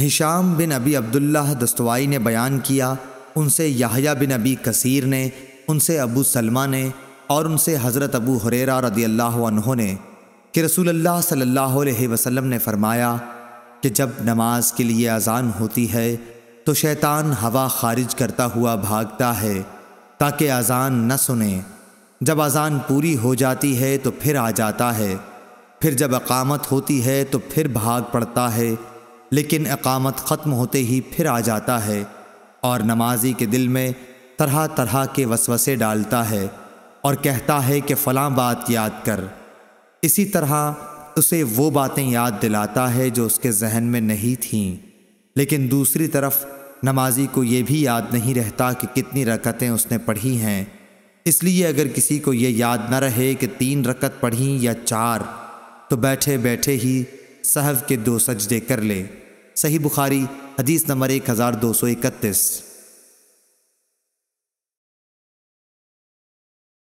Hisham बिन अबी अब्दुल्लाह दस्तवाई ने बयान किया उनसे याहिया बिन अबी कसीर ने उनसे अबू सलमा ने और उनसे हज़रत अबू हुरेरा रदी अल्लाह ने कि रसूल अल्लाह सल्लल्लाहु अलैहि वसल्लम ने फरमाया कि जब नमाज के लिए अजान होती है तो शैतान हवा खारिज करता हुआ भागता है ताकि अजान न सुने जब अजान पूरी हो जाती है तो फिर आ जाता है फिर जब अकामत होती है तो फिर भाग पड़ता है लेकिन अकामत ख़त्म होते ही फिर आ जाता है और नमाजी के दिल में तरह तरह के वसवसे डालता है और कहता है कि फ़लाँ बात याद कर इसी तरह उसे वो बातें याद दिलाता है जो उसके जहन में नहीं थीं लेकिन दूसरी तरफ नमाजी को ये भी याद नहीं रहता कि कितनी रकतें उसने पढ़ी हैं इसलिए अगर किसी को ये याद न रहे कि तीन रकत पढ़ी या चार तो बैठे बैठे ही सहव के दो सजदे कर ले सही बुखारी हदीस नंबर एक हज़ार दो सौ इकतीस